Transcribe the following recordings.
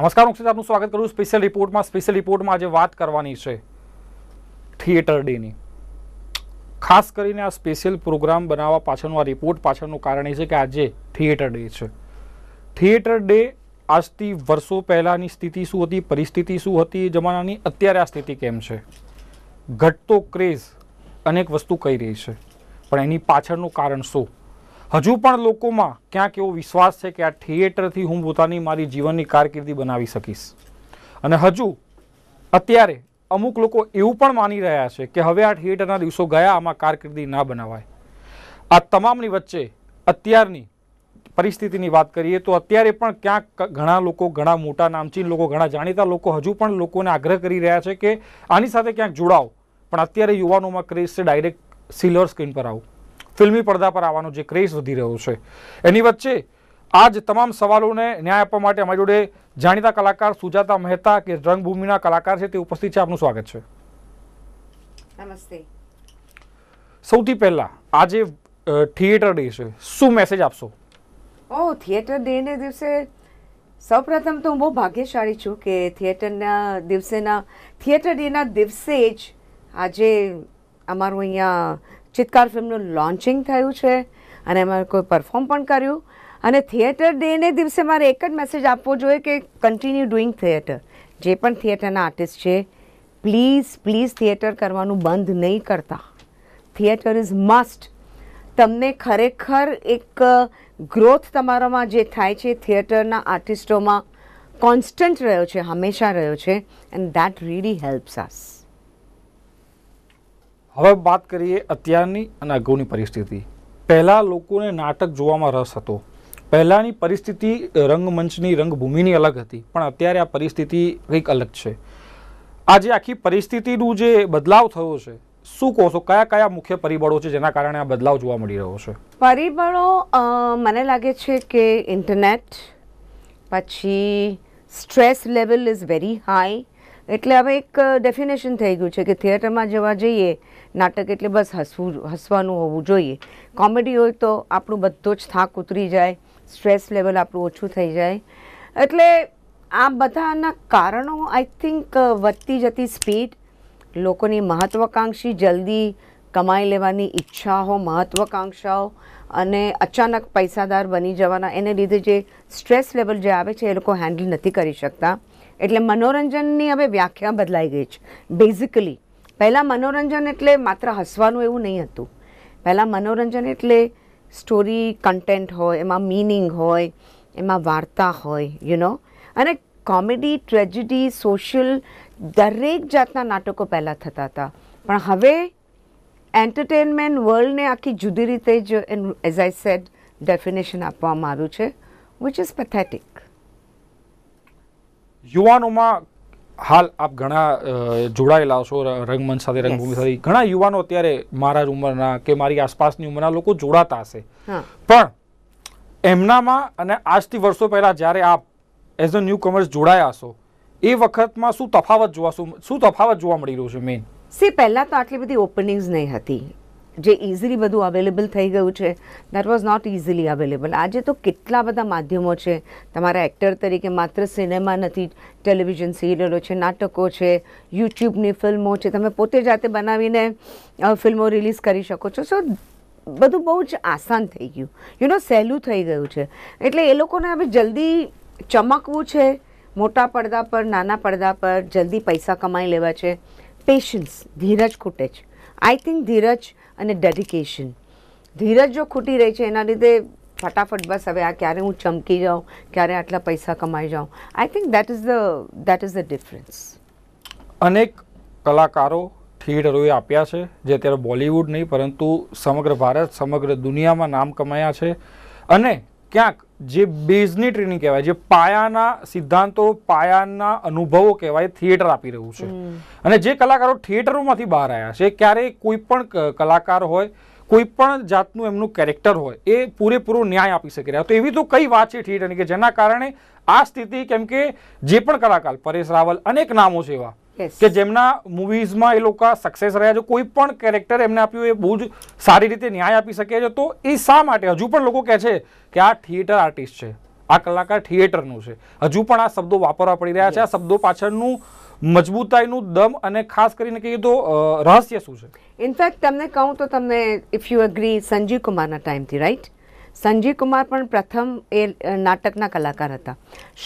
નમસ્કાર હું આપનું સ્વાગત કરું સ્પેશિયલ રિપોર્ટમાં સ્પેશિયલ રિપોર્ટમાં આજે વાત કરવાની છે થિયેટર ડેની ખાસ કરીને આ સ્પેશિયલ પ્રોગ્રામ બનાવવા પાછળનું આ રિપોર્ટ પાછળનું કારણ એ છે કે આજે થિયેટર ડે છે થિયેટર ડે આજથી વર્ષો પહેલાંની સ્થિતિ શું હતી પરિસ્થિતિ શું હતી જમાનાની અત્યારે આ સ્થિતિ કેમ છે ઘટતો ક્રેઝ અનેક વસ્તુ કહી રહી છે પણ એની પાછળનું કારણ શું હજુ પણ લોકોમાં ક્યાંક એવો વિશ્વાસ છે કે આ થિયેટરથી હું પોતાની મારી જીવનની કારકિર્દી બનાવી શકીશ અને હજુ અત્યારે અમુક લોકો એવું પણ માની રહ્યા છે કે હવે આ થિયેટરના દિવસો ગયા આમાં કારકિર્દી ના બનાવાય આ તમામની વચ્ચે અત્યારની પરિસ્થિતિની વાત કરીએ તો અત્યારે પણ ક્યાંક ઘણા લોકો ઘણા મોટા નામચીન લોકો ઘણા જાણીતા લોકો હજુ પણ લોકોને આગ્રહ કરી રહ્યા છે કે આની સાથે ક્યાંક જોડાઓ પણ અત્યારે યુવાનોમાં ક્રેઝ છે ડાયરેક્ટ સિલ્વર સ્ક્રીન પર આવું ફિલ્મી પડદા પર આવવાનો જે ક્રેઝ વધી રહ્યો છે એની વચ્ચે આજ તમામ સવાલોને ન્યાય આપવા માટે અમારી જોડે જાણીતા કલાકાર સુજાતા મહેતા કે રંગભૂમિના કલાકાર છે તે ઉપસ્થિત છે આપનું સ્વાગત છે સૌથી પહેલા આજે થિયેટર ડે છે શું મેસેજ આપશો ઓ થિયેટર ડે ને દિવસે સૌપ્રથમ તો હું બહુ ભાગ્યશાળી છું કે થિયેટરના દિવસેના થિયેટર ડેના દિવસે જ આજે અમારું અહીંયા ચિત્કાર ફિલ્મનું લોન્ચિંગ થયું છે અને એમાં કોઈ પરફોર્મ પણ કર્યું અને થિયેટર ડેને દિવસે મારે એક જ મેસેજ આપવો જોઈએ કે કન્ટિન્યુ ડુઈંગ થિયેટર જે પણ થિયેટરના આર્ટિસ્ટ છે પ્લીઝ પ્લીઝ થિયેટર કરવાનું બંધ નહીં કરતા થિયેટર ઇઝ મસ્ટ તમને ખરેખર એક ગ્રોથ તમારામાં જે થાય છે થિયેટરના આર્ટિસ્ટોમાં કોન્સ્ટન્ટ રહ્યો છે હંમેશા રહ્યો છે and that really helps us હવે વાત કરીએ અત્યારની અને અગાઉની પરિસ્થિતિ પહેલાં લોકોને નાટક જોવામાં રસ હતો પહેલાંની પરિસ્થિતિ રંગમંચની રંગભૂમિની અલગ હતી પણ અત્યારે આ પરિસ્થિતિ કંઈક અલગ છે આજે આખી પરિસ્થિતિનું જે બદલાવ થયો છે શું કહો છો કયા કયા મુખ્ય પરિબળો છે જેના કારણે આ બદલાવ જોવા મળી રહ્યો છે પરિબળો મને લાગે છે કે ઇન્ટરનેટ પછી stress level is very high એટલે હવે એક ડેફિનેશન થઈ ગયું છે કે થિયેટરમાં જવા જઈએ નાટક એટલે બસ હસવું હસવાનું હોવું જોઈએ કોમેડી હોય તો આપણું બધો જ થાક ઉતરી જાય સ્ટ્રેસ લેવલ આપણું ઓછું થઈ જાય એટલે આ બધાના કારણો આઈ થિંક વધતી જતી સ્પીડ લોકોની મહત્ત્વાકાંક્ષી જલ્દી કમાઈ લેવાની ઈચ્છાઓ મહત્ત્વાકાંક્ષાઓ અને અચાનક પૈસાદાર બની જવાના એને લીધે જે સ્ટ્રેસ લેવલ જે આવે છે એ લોકો હેન્ડલ નથી કરી શકતા એટલે મનોરંજનની હવે વ્યાખ્યા બદલાઈ ગઈ છે બેઝિકલી પહેલાં મનોરંજન એટલે માત્ર હસવાનું એવું નહીં હતું પહેલાં મનોરંજન એટલે સ્ટોરી કન્ટેન્ટ હોય એમાં મિનિંગ હોય એમાં વાર્તા હોય યુ નો અને કોમેડી ટ્રેજેડી સોશિયલ દરેક જાતના નાટકો પહેલાં થતા હતા પણ હવે એન્ટરટેનમેન્ટ વર્લ્ડને આખી જુદી રીતે જ એઝ આઈ સેડ ડેફિનેશન આપવામાં આવ્યું છે વિચ ઇઝ પેથેટિક યુવાનોમાં હાલ આપ ઘણા જોડાયેલા છો રંગમંચ સાથે રંગભૂમિ સાથે ઘણા યુવાનો અત્યારે મારા ઉંમરના કે મારી આસપાસની ઉંમરના લોકો જોડાતા હશે પણ એમનામાં અને આજથી વર્ષો પહેલા જ્યારે આપ એઝ અ ન્યૂ કમર્સ જોડાયા હશો એ વખતમાં શું તફાવત જોવા શું તફાવત જોવા મળી રહ્યું છે મેઇન સી પહેલાં તો આટલી બધી ઓપનિંગ્સ નહીં હતી જે ઇઝીલી બધું અવેલેબલ થઈ ગયું છે that was not easily available આજે તો કેટલા બધા માધ્યમો છે તમારા એક્ટર તરીકે માત્ર સિનેમા નથી ટેલિવિઝન સિરિયલો છે નાટકો છે યુટ્યુબની ફિલ્મો છે તમે પોતે જાતે બનાવીને ફિલ્મો રિલીઝ કરી શકો છો સો બધું બહુ જ આસાન થઈ ગયું યુ નો સહેલું થઈ ગયું છે એટલે એ લોકોને હવે જલ્દી ચમકવું છે મોટા પડદા પર નાના પડદા પર જલ્દી પૈસા કમાઈ લેવા છે પેશન્સ ધીરજ ખૂટે છે આઈ થિંક ધીરજ અને ડેડિકેશન ધીરજ જો ખૂટી રહી છે એના લીધે ફટાફટ બસ હવે આ ક્યારે હું ચમકી જાઉં ક્યારે આટલા પૈસા કમાઈ જાઉં I think that is the that is the difference અનેક કલાકારો થિયેટરોએ આપ્યા છે જે અત્યારે બોલિવૂડ નહીં પરંતુ સમગ્ર ભારત સમગ્ર દુનિયામાં નામ કમાયા છે અને ક્યાંક જે બેઝની ટ્રેનિંગ કહેવાય જે પાયાના સિદ્ધાંતો પાયાના અનુભવો કહેવાય થિયેટર આપી રહ્યું છે અને જે કલાકારો થિયેટરોમાંથી બહાર આવ્યા છે ક્યારેય કોઈ પણ કલાકાર હોય કોઈ પણ જાતનું એમનું કેરેક્ટર હોય એ પૂરેપૂરો ન્યાય આપી શકે રહ્યા તો એવી તો કઈ વાત છે થિયેટરની કે જેના કારણે આ સ્થિતિ કેમ કે જે પણ કલાકાર પરેશ રાવલ અનેક નામો છે એવા કે જેમના મૂવીઝમાં એ લોકો સક્સેસ રહ્યા છે કોઈ પણ કેરેક્ટર એમને આપ્યું એ બહુ જ સારી રીતે ન્યાય આપી શકે છે તો એ શા માટે હજુ પણ લોકો કહે છે કે આ થિયેટર આર્ટિસ્ટ છે આ કલાકાર થિયેટરનું છે હજુ પણ આ શબ્દો વાપરવા પડી રહ્યા છે આ શબ્દો પાછળનું મજબૂતાઈનું દમ અને ખાસ કરીને કહીએ તો રહસ્ય શું છે ઇનફેક્ટ તમને કહું તો તમને ઇફ યુ એગ્રી સંજીવ કુમારના ટાઈમથી રાઈટ સંજીવ કુમાર પણ પ્રથમ એ નાટકના કલાકાર હતા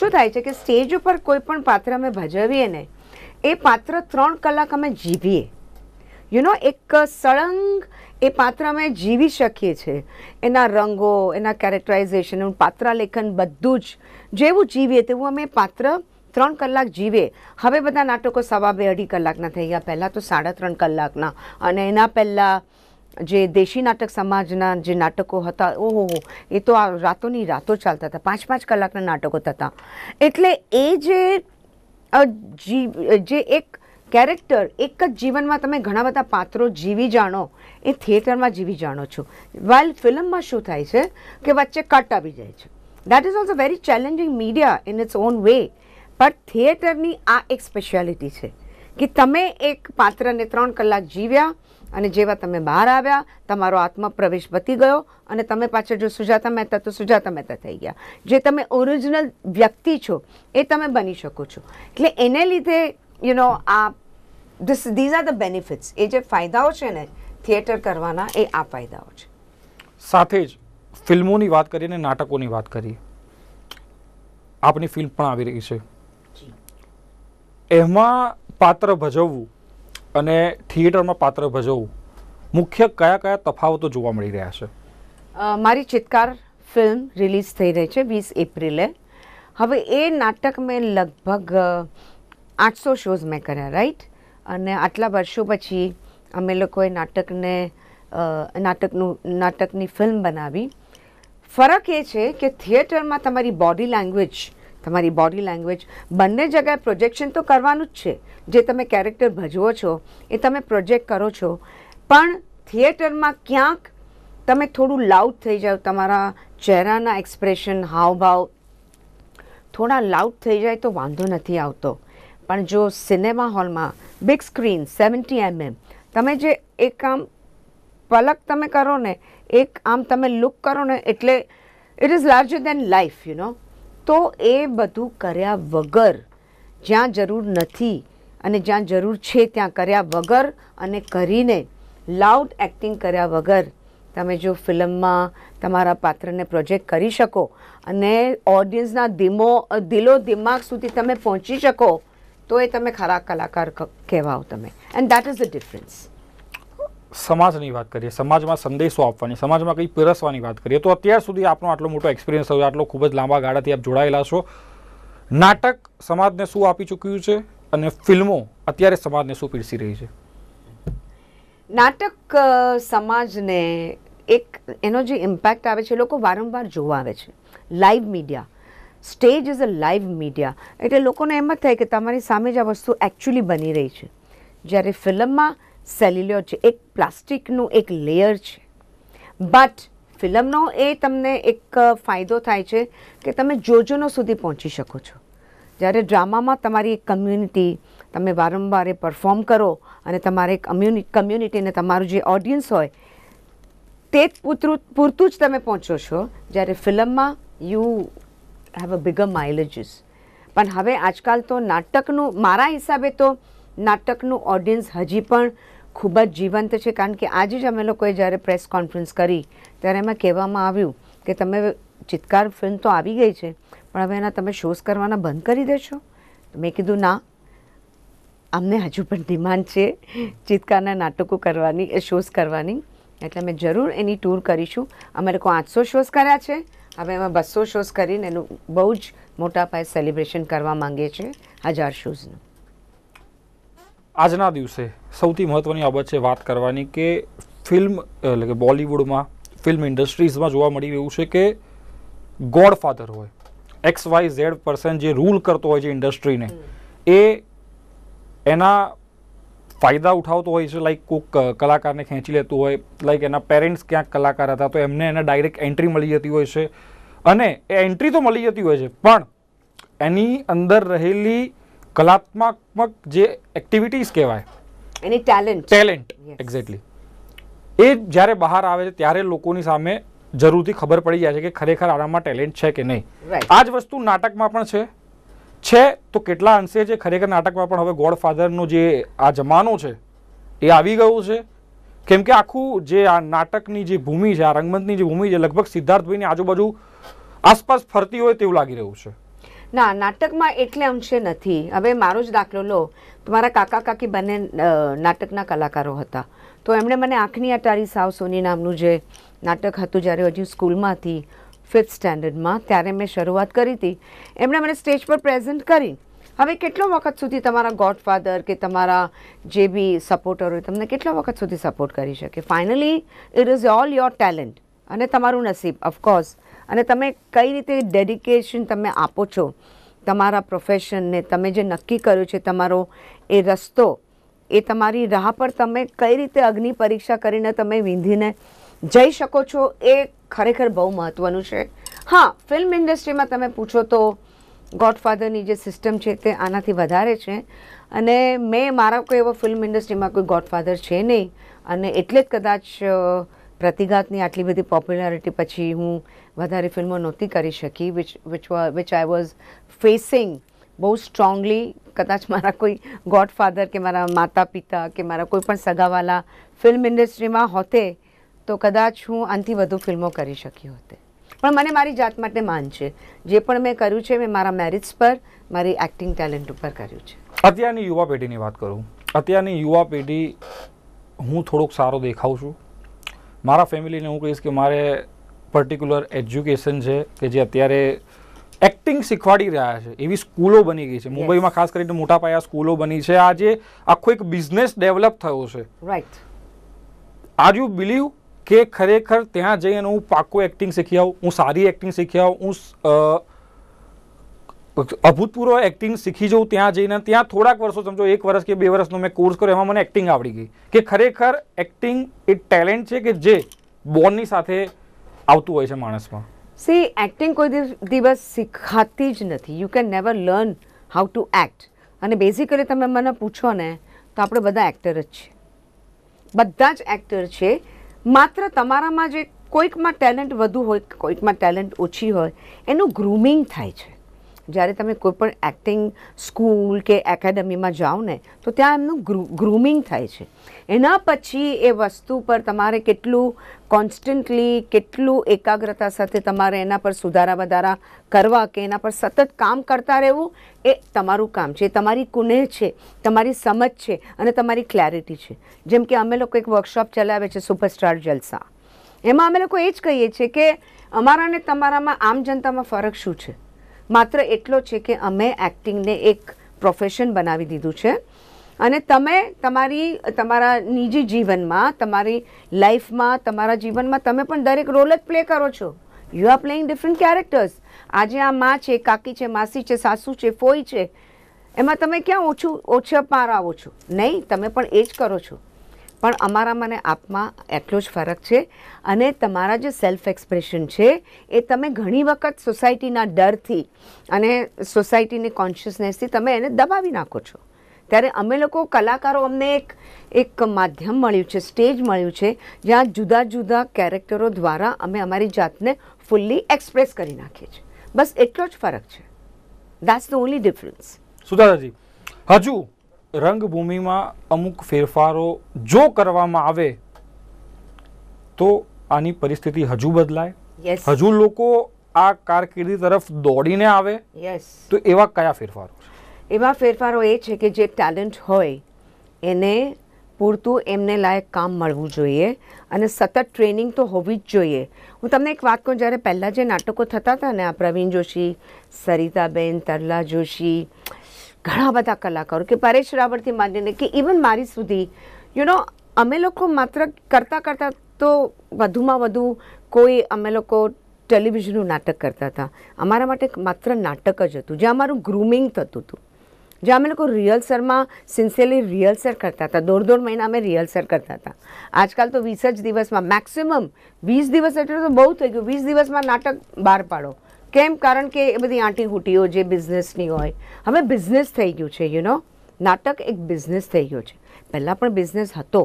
શું થાય છે કે સ્ટેજ ઉપર કોઈ પણ પાત્ર અમે ભજવીએ નહીં એ પાત્ર ત્રણ કલાક અમે જીવીએ યુ નો એક સળંગ એ પાત્ર અમે જીવી શકીએ છીએ એના રંગો એના કેરેક્ટરાઇઝેશન એનું પાત્રાલેખન બધું જ જેવું જીવીએ તેવું અમે પાત્ર ત્રણ કલાક જીવે હવે બધા નાટકો સવા બે અઢી કલાકના થઈ ગયા પહેલાં તો સાડા ત્રણ કલાકના અને એના પહેલાં જે દેશી નાટક સમાજના જે નાટકો હતા ઓહો એ તો આ રાતોની રાતો ચાલતા હતા પાંચ પાંચ કલાકના નાટકો થતા એટલે એ જે જે એક કેરેક્ટર એક જ જીવનમાં તમે ઘણા બધા પાત્રો જીવી જાણો એ થિયેટરમાં જીવી જાણો છો વાઇલ ફિલ્મમાં શું થાય છે કે વચ્ચે કટ આવી જાય છે that is also very challenging media in its own way but થિયેટરની આ એક સ્પેશિયાલિટી છે કે તમે એક પાત્રને ત્રણ કલાક જીવ્યા અને જેવા તમે બહાર આવ્યા તમારો આત્મપ્રવેશ વધી ગયો અને તમે પાછળ જો સુજાતા મહેતા તો સુજાતા મહેતા થઈ ગયા જે તમે ઓરિજિનલ વ્યક્તિ છો એ તમે બની શકો છો એટલે એને લીધે યુ નો આ this these are the benefits એ જે ફાયદાઓ છે ને થિયેટર કરવાના એ આ ફાયદાઓ છે સાથે જ ફિલ્મોની વાત કરીએ અને નાટકોની વાત કરીએ આપની ફિલ્મ પણ આવી રહી છે એમાં પાત્ર ભજવવું અને થિયેટરમાં પાત્ર ભજવવું મુખ્ય કયા કયા તફાવતો જોવા મળી રહ્યા છે મારી ચિત્કાર ફિલ્મ રિલીઝ થઈ રહી છે વીસ એપ્રિલે હવે એ નાટક મેં લગભગ આઠસો શોઝ મેં કર્યા રાઈટ અને આટલા વર્ષો પછી અમે લોકોએ નાટકને નાટકનું નાટકની ફિલ્મ બનાવી ફરક એ છે કે થિયેટરમાં તમારી બોડી લેંગ્વેજ તમારી બોડી લેંગ્વેજ બંને જગ્યાએ પ્રોજેક્શન તો કરવાનું જ છે જે તમે કેરેક્ટર ભજવો છો એ તમે પ્રોજેક્ટ કરો છો પણ થિયેટરમાં ક્યાંક તમે થોડું લાઉડ થઈ જાઓ તમારા ચહેરાના એક્સપ્રેશન હાવભાવ થોડા લાઉડ થઈ જાય તો વાંધો નથી આવતો પણ જો સિનેમા હોલમાં બિગ સ્ક્રીન સેવન્ટી એમએમ તમે જે એક આમ પલક તમે કરો ને એક આમ તમે લુક કરો ને એટલે it is larger than life you know તો એ બધું કર્યા વગર જ્યાં જરૂર નથી અને જ્યાં જરૂર છે ત્યાં કર્યા વગર અને કરીને લાઉડ એક્ટિંગ કર્યા વગર તમે જો ફિલ્મમાં તમારા પાત્રને પ્રોજેક્ટ કરી શકો અને ઓડિયન્સના ધીમો દિલો દિમાગ સુધી તમે પહોંચી શકો તો એ તમે ખરા કલાકાર કહેવાઓ તમે and that is the difference સમાજની વાત કરીએ સમાજમાં સંદેશો આપવાની સમાજમાં કંઈ પીરસવાની વાત કરીએ તો અત્યાર સુધી આપનો આટલો મોટો એક્સપિરિયન્સ થયો આટલો ખૂબ જ લાંબા ગાળાથી આપ જોડાયેલા છો નાટક સમાજને શું આપી ચૂક્યું છે અને ફિલ્મો અત્યારે સમાજને શું પીરસી રહી છે નાટક સમાજને એક એનો જે ઇમ્પેક્ટ આવે છે લોકો વારંવાર જોવા આવે છે live media stage is a live media એટલે લોકોને એમ જ થાય કે તમારી સામે જ આ વસ્તુ એકચ્યુઅલી બની રહી છે જ્યારે ફિલ્મમાં સેલ્યુલોર છે એક પ્લાસ્ટિકનું એક લેયર છે બટ ફિલ્મનો એ તમને એક ફાયદો થાય છે કે તમે જોજનો સુધી પહોંચી શકો છો જ્યારે ડ્રામામાં તમારી એક કમ્યુનિટી તમે વારંવાર એ પરફોર્મ કરો અને તમારે કમ્યુનિ કમ્યુનિટીને તમારું જે ઓડિયન્સ હોય તે જ પૂતરું પૂરતું જ તમે પહોંચો છો જ્યારે ફિલ્મમાં you have a bigger mileages પણ હવે આજકાલ તો નાટકનું મારા હિસાબે તો નાટકનું ઓડિયન્સ હજી પણ ખૂબ જ જીવંત છે કારણ કે આજે જ અમે લોકોએ જ્યારે પ્રેસ કોન્ફરન્સ કરી ત્યારે એમાં કહેવામાં આવ્યું કે તમે ચિત્કાર ફિલ્મ તો આવી ગઈ છે પણ હવે એના તમે શોઝ કરવાના બંધ કરી દેશો મેં કીધું ના અમને હજુ પણ ડિમાન્ડ છે ચિત્કારના નાટકો કરવાની એ શોઝ કરવાની એટલે અમે જરૂર એની ટૂર કરીશું અમે લોકો આઠસો શોઝ કર્યા છે હવે અમે બસો શોઝ કરીને એનું બહુ જ મોટા પાયે સેલિબ્રેશન કરવા માંગીએ છીએ હજાર શોઝનું આજના દિવસે સૌથી મહત્ત્વની બાબત છે વાત કરવાની કે ફિલ્મ એટલે કે બોલિવૂડમાં ફિલ્મ ઇન્ડસ્ટ્રીઝમાં જોવા મળી એવું છે કે ગોડફાધર હોય એક્સ વાય ઝેડ પર્સન જે રૂલ કરતો હોય છે ઇન્ડસ્ટ્રીને એ એના ફાયદા ઉઠાવતો હોય છે લાઈક કોઈક કલાકારને ખેંચી લેતું હોય લાઈક એના પેરેન્ટ્સ ક્યાંક કલાકાર હતા તો એમને એને ડાયરેક્ટ એન્ટ્રી મળી જતી હોય છે અને એ એન્ટ્રી તો મળી જતી હોય છે પણ એની અંદર રહેલી કલાત્મક જે એક્ટિવિટીઝ કહેવાય એની ટેલેન્ટ ટેલેન્ટ એક્ઝેક્ટલી એ જ્યારે બહાર આવે છે ત્યારે લોકોની સામે જરૂરથી ખબર પડી જાય છે કે ખરેખર આનામાં ટેલેન્ટ છે કે નહીં આ જ વસ્તુ નાટકમાં પણ છે છે તો કેટલા અંશે છે ખરેખર નાટકમાં પણ હવે ગોડફાધરનો જે આ જમાનો છે એ આવી ગયો છે કેમ કે આખું જે આ નાટકની જે ભૂમિ છે આ રંગમંચની જે ભૂમિ છે લગભગ સિદ્ધાર્થભાઈની આજુબાજુ આસપાસ ફરતી હોય તેવું લાગી રહ્યું છે ના નાટકમાં એટલે અંશે નથી હવે મારો જ દાખલો લો તો મારા કાકા કાકી બંને નાટકના કલાકારો હતા તો એમણે મને આંખની અટારી સાવ સોની નામનું જે નાટક હતું જ્યારે હજુ સ્કૂલમાં હતી ફિફ્થ સ્ટેન્ડર્ડમાં ત્યારે મેં શરૂઆત કરી હતી એમણે મને સ્ટેજ પર પ્રેઝન્ટ કરી હવે કેટલો વખત સુધી તમારા ગોડફાધર કે તમારા જે બી સપોર્ટર હોય તમને કેટલો વખત સુધી સપોર્ટ કરી શકે finally it is all your talent અને તમારું નસીબ ઓફકોર્સ અને તમે કઈ રીતે ડેડિકેશન તમે આપો છો તમારા પ્રોફેશનને તમે જે નક્કી કર્યું છે તમારો એ રસ્તો એ તમારી રાહ પર તમે કઈ રીતે અગ્નિ પરીક્ષા કરીને તમે વિંધીને જઈ શકો છો એ ખરેખર બહુ મહત્ત્વનું છે હા ફિલ્મ ઇન્ડસ્ટ્રીમાં તમે પૂછો તો ગોડફાધરની જે સિસ્ટમ છે તે આનાથી વધારે છે અને મેં મારા કોઈ એવો ફિલ્મ ઇન્ડસ્ટ્રીમાં કોઈ ગોડફાધર છે નહીં અને એટલે જ કદાચ પ્રતિઘાતની આટલી બધી પોપ્યુલારિટી પછી હું વધારે ફિલ્મો નહોતી કરી શકી which which which I was facing બહુ સ્ટ્રોંગલી કદાચ મારા કોઈ ગોડફાધર કે મારા માતા પિતા કે મારા કોઈ પણ સગાવાલા ફિલ્મ ઇન્ડસ્ટ્રીમાં હોતે તો કદાચ હું આનાથી વધુ ફિલ્મો કરી શકી હોતે પણ મને મારી જાત માટે માન છે જે પણ મેં કર્યું છે મેં મારા મેરિટ્સ પર મારી એક્ટિંગ ટેલેન્ટ ઉપર કર્યું છે અત્યારની યુવા પેઢીની વાત કરું અત્યારની યુવા પેઢી હું થોડોક સારો દેખાઉં છું મારા ફેમિલીને હું કહીશ કે મારે પર્ટિક્યુલર એજ્યુકેશન છે કે જે અત્યારે એક્ટિંગ શીખવાડી રહ્યા છે એવી સ્કૂલો બની ગઈ છે મુંબઈમાં ખાસ કરીને મોટા પાયા સ્કૂલો બની છે આજે આખો એક બિઝનેસ ડેવલપ થયો છે રાઈટ આર યુ બિલીવ કે ખરેખર ત્યાં જઈને હું પાકું એક્ટિંગ શીખી આવું હું સારી એક્ટિંગ શીખી આવું હું અભૂતપૂર્વ એક્ટિંગ શીખી જઉં ત્યાં જઈને ત્યાં થોડાક વર્ષો સમજો એક વર્ષ કે બે વર્ષનો મેં કોર્સ કર્યો એમાં મને એક્ટિંગ આવડી ગઈ કે ખરેખર એક્ટિંગ એ ટેલેન્ટ છે કે જે બોર્નની સાથે આવતું હોય છે માણસમાં સી એક્ટિંગ કોઈ દિવસ શીખાતી જ નથી you can never learn how to act અને બેઝિકલી તમે મને પૂછો ને તો આપણે બધા એક્ટર જ છે બધા જ એક્ટર છે માત્ર તમારામાં જે કોઈકમાં ટેલેન્ટ વધુ હોય કોઈકમાં ટેલેન્ટ ઓછી હોય એનું ગ્રુમિંગ થાય છે જ્યારે તમે કોઈ પણ એક્ટિંગ સ્કૂલ કે એકેડમીમાં જાઓ ને તો ત્યાં એમનું ગ્રૂમિંગ થાય છે એના પછી એ વસ્તુ પર તમારે કેટલું કોન્સ્ટન્ટલી કેટલું એકાગ્રતા સાથે તમારે એના પર સુધારા વધારા કરવા કે એના પર સતત કામ કરતા રહેવું એ તમારું કામ છે એ તમારી કુનેહ છે તમારી સમજ છે અને તમારી ક્લેરિટી છે જેમ કે અમે લોકો એક વર્કશોપ ચલાવે છે સુપરસ્ટાર જલસા એમાં અમે લોકો એ જ કહીએ છીએ કે અમારા અને તમારામાં આમ જનતામાં ફરક શું છે માત્ર એટલો છે કે અમે એક્ટિંગને એક પ્રોફેશન બનાવી દીધું છે અને તમે તમારી તમારા નિજી જીવનમાં તમારી લાઈફમાં તમારા જીવનમાં તમે પણ દરેક રોલ જ પ્લે કરો છો you are playing different characters આજે આ માં છે કાકી છે માસી છે સાસુ છે ફોઈ છે એમાં તમે ક્યાં ઓછું ઓછા પાર આવો છો નહીં તમે પણ એ જ કરો છો પણ અમારામાં અને આપમાં એટલો જ ફરક છે અને તમારા જે સેલ્ફ એક્સપ્રેશન છે એ તમે ઘણી વખત સોસાયટીના ડરથી અને સોસાયટીની કોન્શિયસનેસથી તમે એને દબાવી નાખો છો ત્યારે અમે લોકો કલાકારો અમને એક એક માધ્યમ મળ્યું છે સ્ટેજ મળ્યું છે જ્યાં જુદા જુદા કેરેક્ટરો દ્વારા અમે અમારી જાતને ફૂલ્લી એક્સપ્રેસ કરી નાખીએ છીએ બસ એટલો જ ફરક છે દેટ્સ ધ ઓનલી ડિફરન્સ સુધારાજી હજુ રંગભૂમિમાં અમુક ફેરફારો જો કરવામાં આવે તો આની પરિસ્થિતિ હજુ બદલાય હજુ લોકો આ કારકિર્દી તરફ દોડીને આવે તો એવા કયા ફેરફારો એવા ફેરફારો એ છે કે જે ટેલેન્ટ હોય એને પૂરતું એમને લાયક કામ મળવું જોઈએ અને સતત ટ્રેનિંગ તો હોવી જ જોઈએ હું તમને એક વાત કહું જ્યારે પહેલાં જે નાટકો થતા હતા ને આ પ્રવીણ જોશી સરિતાબેન તરલા જોશી ઘણા બધા કલાકારો કે પરેશ રાવળથી માંડીને કે ઇવન મારી સુધી યુ નો અમે લોકો માત્ર કરતાં કરતાં તો વધુમાં વધુ કોઈ અમે લોકો ટેલિવિઝનનું નાટક કરતા હતા અમારા માટે માત્ર નાટક જ હતું જે અમારું ગ્રુમિંગ થતું હતું જે અમે લોકો રિહર્સલમાં સિન્સિયરલી રિહર્સલ કરતા હતા દોઢ દોઢ મહિના અમે રિહર્સલ કરતા હતા આજકાલ તો વીસ જ દિવસમાં મેક્સિમમ વીસ દિવસ એટલે તો બહુ થઈ ગયું વીસ દિવસમાં નાટક બહાર પાડો કેમ કારણ કે એ બધી આંટીહૂટીઓ જે બિઝનેસની હોય હવે બિઝનેસ થઈ ગયું છે યુ નો નાટક એક બિઝનેસ થઈ ગયો છે પહેલાં પણ બિઝનેસ હતો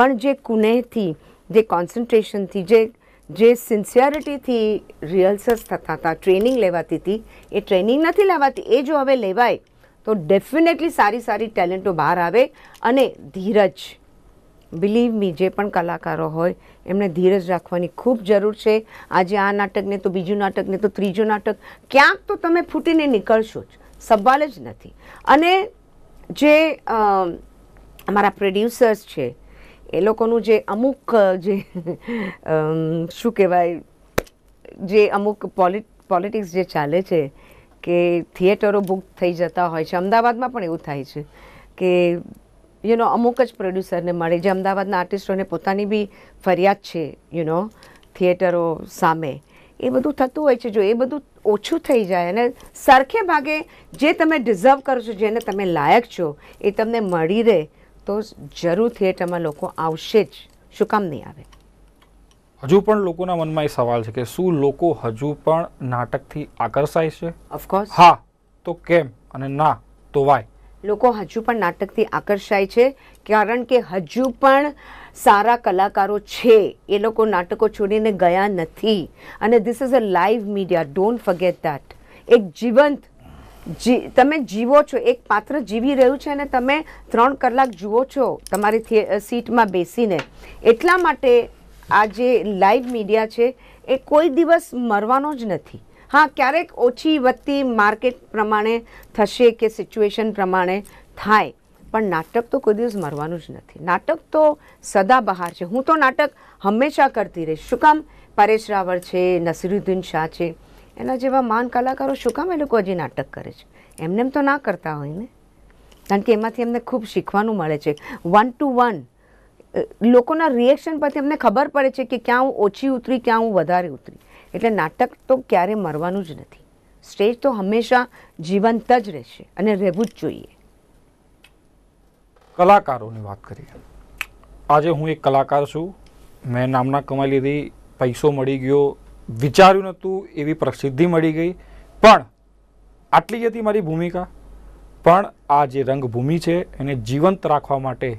પણ જે કુનેહથી જે કોન્સન્ટ્રેશનથી જે જે સિન્સિયરિટીથી રિહર્સલ્સ થતા હતા ટ્રેનિંગ લેવાતી હતી એ ટ્રેનિંગ નથી લેવાતી એ જો હવે લેવાય તો ડેફિનેટલી સારી સારી ટેલેન્ટો બહાર આવે અને ધીરજ બિલીવ મી જે પણ કલાકારો હોય એમને ધીરજ રાખવાની ખૂબ જરૂર છે આજે આ નાટકને તો બીજું નાટકને તો ત્રીજું નાટક ક્યાંક તો તમે ફૂટીને નીકળશો જ સવાલ જ નથી અને જે અમારા પ્રોડ્યુસર્સ છે એ લોકોનું જે અમુક જે શું કહેવાય જે અમુક પોલિટ પોલિટિક્સ જે ચાલે છે કે થિયેટરો બુક થઈ જતા હોય છે અમદાવાદમાં પણ એવું થાય છે કે યુ નો અમુક જ પ્રોડ્યુસરને મળે જે અમદાવાદના આર્ટિસ્ટોને પોતાની બી ફરિયાદ છે યુ નો થિયેટરો સામે એ બધું થતું હોય છે જો એ બધું ઓછું થઈ જાય અને સરખે ભાગે જે તમે ડિઝર્વ કરો છો જેને તમે લાયક છો એ તમને મળી રહે તો જરૂર થિયેટરમાં લોકો આવશે જ શું કામ નહીં આવે હજુ પણ લોકોના મનમાં એ સવાલ છે કે શું લોકો હજુ પણ નાટકથી આકર્ષાય છે ઓફકોર્સ હા તો કેમ અને ના તો વાય લોકો હજુ પણ નાટકથી આકર્ષાય છે કારણ કે હજુ પણ સારા કલાકારો છે એ લોકો નાટકો છોડીને ગયા નથી અને this is a live media don't forget that એક જીવંત જી તમે જીવો છો એક પાત્ર જીવી રહ્યું છે અને તમે ત્રણ કલાક જુઓ છો તમારી સીટમાં બેસીને એટલા માટે આ જે લાઈવ મીડિયા છે એ કોઈ દિવસ મરવાનો જ નથી હા ક્યારેક ઓછી વધતી માર્કેટ પ્રમાણે થશે કે સિચ્યુએશન પ્રમાણે થાય પણ નાટક તો કોઈ દિવસ મરવાનું જ નથી નાટક તો સદાબહાર છે હું તો નાટક હંમેશા કરતી રહીશ શું કામ પરેશ રાવળ છે નસીરુદ્દીન શાહ છે એના જેવા માન કલાકારો શું કામ એ લોકો હજી નાટક કરે છે એમને તો ના કરતા હોય ને કારણ કે એમાંથી એમને ખૂબ શીખવાનું મળે છે વન ટુ વન લોકોના રિએક્શન પરથી એમને ખબર પડે છે કે ક્યાં હું ઓછી ઉતરી ક્યાં હું વધારે ઉતરી એટલે નાટક તો ક્યારે મરવાનું જ નથી સ્ટેજ તો હંમેશા જીવંત જ રહેશે અને રહેવું જ જોઈએ કલાકારોની વાત કરીએ આજે હું એક કલાકાર છું મેં નામના કમાઈ લીધી પૈસો મળી ગયો વિચાર્યું નહોતું એવી પ્રસિદ્ધિ મળી ગઈ પણ આટલી હતી મારી ભૂમિકા પણ આ જે રંગભૂમિ છે એને જીવંત રાખવા માટે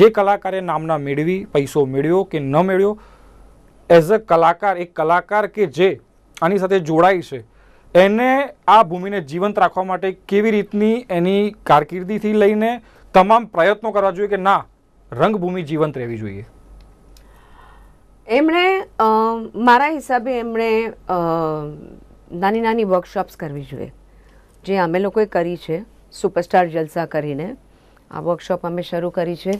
જે કલાકારે નામના મેળવી પૈસો મેળવ્યો કે ન મેળવ્યો એઝ અ કલાકાર એક કલાકાર કે જે આની સાથે જોડાય છે એને આ ભૂમિને જીવંત રાખવા માટે કેવી રીતની એની કારકિર્દીથી લઈને તમામ પ્રયત્નો કરવા જોઈએ કે ના રંગભૂમિ જીવંત રહેવી જોઈએ એમણે મારા હિસાબે એમણે નાની નાની વર્કશોપ્સ કરવી જોઈએ જે અમે લોકોએ કરી છે સુપરસ્ટાર જલસા કરીને આ વર્કશોપ અમે શરૂ કરી છે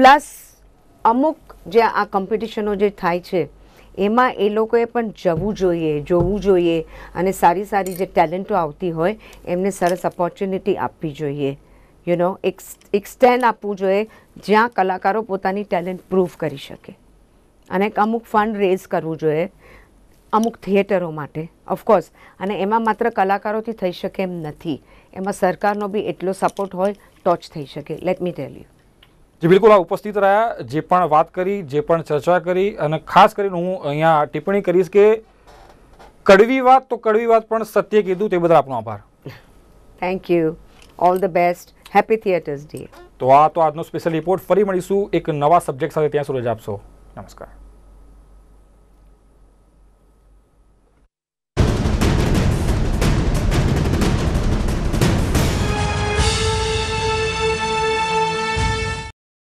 પ્લસ અમુક જે આ કોમ્પિટિશનો જે થાય છે એમાં એ લોકોએ પણ જવું જોઈએ જોવું જોઈએ અને સારી સારી જે ટેલેન્ટો આવતી હોય એમને સરસ ઓપોર્ચ્યુનિટી આપવી જોઈએ યુ નો એક એક સ્ટેન્ડ આપવું જોઈએ જ્યાં કલાકારો પોતાની ટેલેન્ટ પ્રૂવ કરી શકે અને અમુક ફંડ રેઝ કરવું જોઈએ અમુક થિયેટરો માટે ઓફકોર્સ અને એમાં માત્ર કલાકારોથી થઈ શકે એમ નથી એમાં સરકારનો બી એટલો સપોર્ટ હોય તો જ થઈ શકે લેટ મી ટેલ યુ જે બિલકુલ આ ઉપસ્થિત રહ્યા જે પણ વાત કરી જે પણ ચર્ચા કરી અને ખાસ કરીને હું અહીંયા ટિપ્પણી કરીશ કે કડવી વાત તો કડવી વાત પણ સત્ય કીધું તે બદલ આપનો આભાર thank you all the best happy theatres day તો આ તો આજનો સ્પેશિયલ રિપોર્ટ ફરી મળીશું એક નવા સબ્જેક્ટ સાથે ત્યાં સુધી આપશો નમસ્કાર